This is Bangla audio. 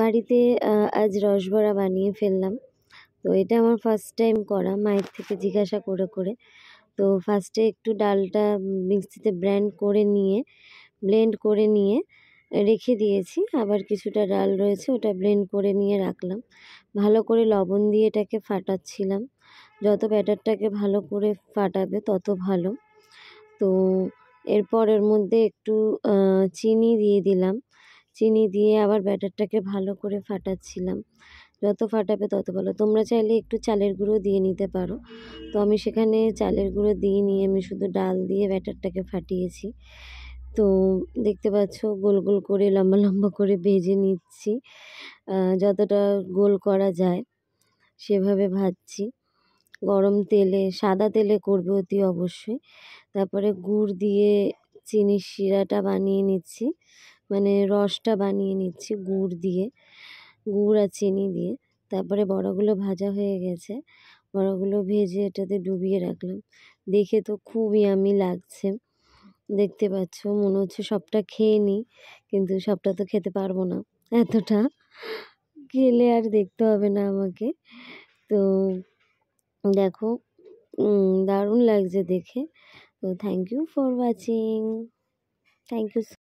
বাড়িতে আজ রসবড়া বানিয়ে ফেললাম তো এটা আমার ফার্স্ট টাইম করা মায়ের থেকে জিজ্ঞাসা করে করে তো ফার্স্টে একটু ডালটা মিক্সিতে ব্র্যান্ড করে নিয়ে ব্লেন্ড করে নিয়ে রেখে দিয়েছি আবার কিছুটা ডাল রয়েছে ওটা ব্লেন্ড করে নিয়ে রাখলাম ভালো করে লবণ দিয়ে এটাকে ফাটাচ্ছিলাম যত ব্যাটারটাকে ভালো করে ফাটাবে তত ভালো তো এরপর এর মধ্যে একটু চিনি দিয়ে দিলাম চিনি দিয়ে আবার ব্যাটারটাকে ভালো করে ফাটাচ্ছিলাম যত ফাটাবে তত ভালো তোমরা চাইলে একটু চালের গুঁড়ো দিয়ে নিতে পারো তো আমি সেখানে চালের গুঁড়ো দিয়ে নিয়ে আমি শুধু ডাল দিয়ে ব্যাটারটাকে ফাটিয়েছি তো দেখতে পাচ্ছ গোল গোল করে লম্বা লম্বা করে ভেজে নিচ্ছি যতটা গোল করা যায় সেভাবে ভাজছি গরম তেলে সাদা তেলে করবে অতি অবশ্যই তারপরে গুড় দিয়ে চিনির শিরাটা বানিয়ে নিচ্ছি মানে রসটা বানিয়ে নিচ্ছি গুড় দিয়ে গুড় আর চিনি দিয়ে তারপরে বড়গুলো ভাজা হয়ে গেছে বড়গুলো ভেজে এটাতে ডুবিয়ে রাখলাম দেখে তো খুবই আমি লাগছে দেখতে পাচ্ছ মনে হচ্ছে সবটা খেয়ে নিই কিন্তু সবটা তো খেতে পারবো না এতটা খেলে আর দেখতে হবে না আমাকে তো দেখো দারুণ লাগছে দেখে তো thank you for watching thank you